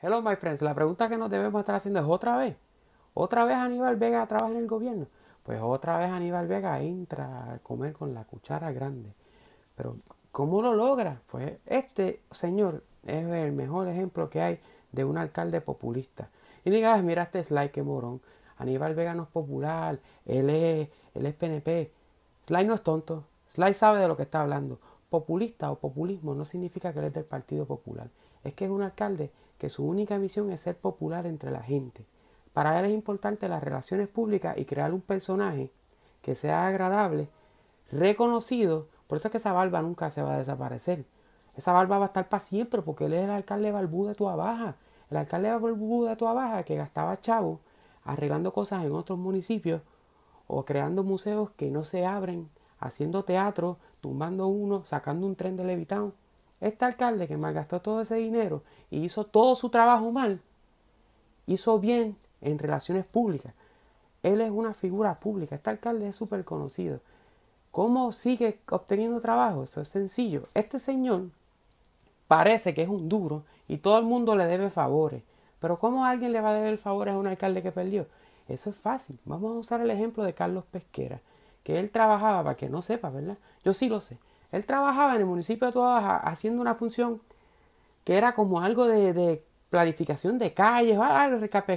Hello, my friends. La pregunta que nos debemos estar haciendo es otra vez. ¿Otra vez Aníbal Vega trabaja en el gobierno? Pues otra vez Aníbal Vega entra a comer con la cuchara grande. Pero, ¿cómo lo logra? Pues este señor es el mejor ejemplo que hay de un alcalde populista. Y digas, mira este Sly, qué morón. Aníbal Vega no es popular, él es, él es PNP. Sly no es tonto, Sly sabe de lo que está hablando. Populista o populismo no significa que él es del Partido Popular. Es que es un alcalde que su única misión es ser popular entre la gente. Para él es importante las relaciones públicas y crear un personaje que sea agradable, reconocido. Por eso es que esa barba nunca se va a desaparecer. Esa barba va a estar para siempre porque él es el alcalde Barbuda de Tua Baja. El alcalde Barbuda de Tua Baja que gastaba chavo arreglando cosas en otros municipios o creando museos que no se abren, haciendo teatro, tumbando uno, sacando un tren de levitán. Este alcalde que malgastó todo ese dinero y hizo todo su trabajo mal, hizo bien en relaciones públicas. Él es una figura pública, este alcalde es súper conocido. ¿Cómo sigue obteniendo trabajo? Eso es sencillo. Este señor parece que es un duro y todo el mundo le debe favores. Pero ¿cómo alguien le va a deber favores a un alcalde que perdió? Eso es fácil. Vamos a usar el ejemplo de Carlos Pesquera, que él trabajaba, para que no sepa, ¿verdad? Yo sí lo sé. Él trabajaba en el municipio de Baja haciendo una función que era como algo de, planificación de calles, ah,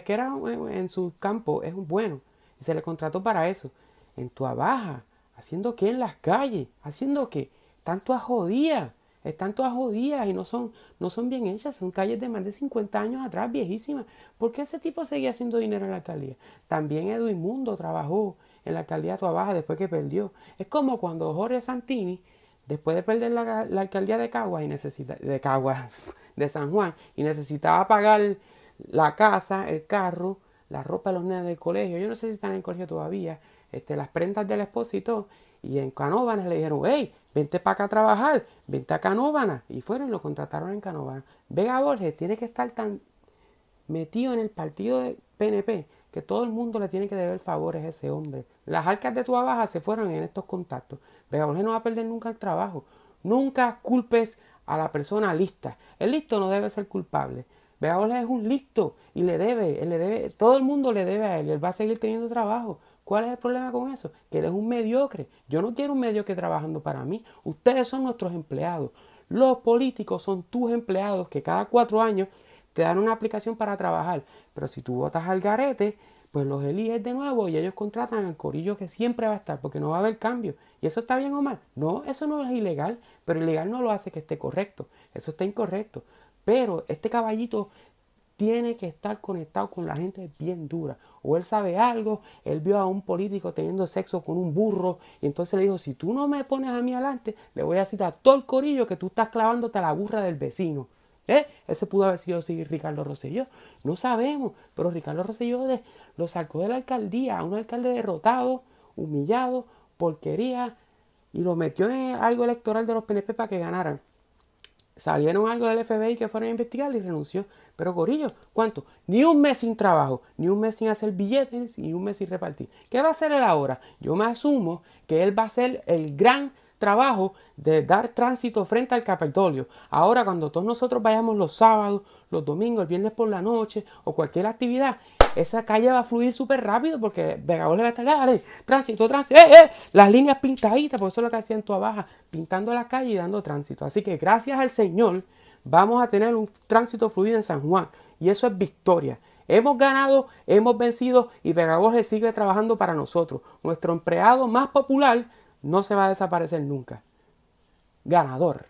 que era en su campo es bueno y se le contrató para eso. En Baja, haciendo qué en las calles, haciendo qué, están todas jodidas, están todas jodidas y no son, no son bien hechas, son calles de más de 50 años atrás, viejísimas. ¿Por qué ese tipo seguía haciendo dinero en la alcaldía? También Edwin trabajó en la alcaldía de Tuabaja después que perdió. Es como cuando Jorge Santini Después de perder la, alcaldía de Cagua y necesita, de Cagua, de San Juan, y necesitaba pagar la casa, el carro, la ropa de los nenes del colegio. Yo no sé si están en el colegio todavía. Este, las prendas del expósito, Y en Canóvanas le dijeron, hey, vente para acá a trabajar, vente a Canóvanas. Y fueron lo contrataron en Canóvanas. Vega Borges tiene que estar tan metido en el partido de PNP que todo el mundo le tiene que deber favores a ese hombre. Las arcas de tu abaja se fueron en estos contactos. Vega no va a perder nunca el trabajo. Nunca culpes a la persona lista. El listo no debe ser culpable. Vega es un listo y le debe, le debe, todo el mundo le debe a él. Él va a seguir teniendo trabajo. ¿Cuál es el problema con eso? Que él es un mediocre. Yo no quiero un mediocre trabajando para mí. Ustedes son nuestros empleados. Los políticos son tus empleados que cada cuatro años te dan una aplicación para trabajar, pero si tú votas al garete, pues los eliges de nuevo y ellos contratan al corillo que siempre va a estar porque no va a haber cambio. ¿Y eso está bien o mal? No, eso no es ilegal, pero ilegal no lo hace que esté correcto, eso está incorrecto. Pero este caballito tiene que estar conectado con la gente bien dura. O él sabe algo, él vio a un político teniendo sexo con un burro y entonces le dijo, si tú no me pones a mí adelante, le voy a citar todo el corillo que tú estás clavándote a la burra del vecino. ¿Eh? Ese pudo haber sido Ricardo Rosselló. No sabemos, pero Ricardo Rosselló lo sacó de la alcaldía, a un alcalde derrotado, humillado, porquería, y lo metió en algo electoral de los PNP para que ganaran. Salieron algo del FBI que fueron a investigar y renunció. Pero gorillo, ¿cuánto? Ni un mes sin trabajo, ni un mes sin hacer billetes, ni un mes sin repartir. ¿Qué va a hacer él ahora? Yo me asumo que él va a ser el gran trabajo de dar tránsito frente al Capitolio. Ahora cuando todos nosotros vayamos los sábados, los domingos, el viernes por la noche o cualquier actividad, esa calle va a fluir súper rápido porque Vegador le va a estar, dale, tránsito, tránsito, eh, eh. las líneas pintaditas, por eso lo que hacían toda baja, pintando la calle y dando tránsito. Así que gracias al Señor vamos a tener un tránsito fluido en San Juan y eso es victoria. Hemos ganado, hemos vencido y Vegador sigue trabajando para nosotros. Nuestro empleado más popular no se va a desaparecer nunca. Ganador.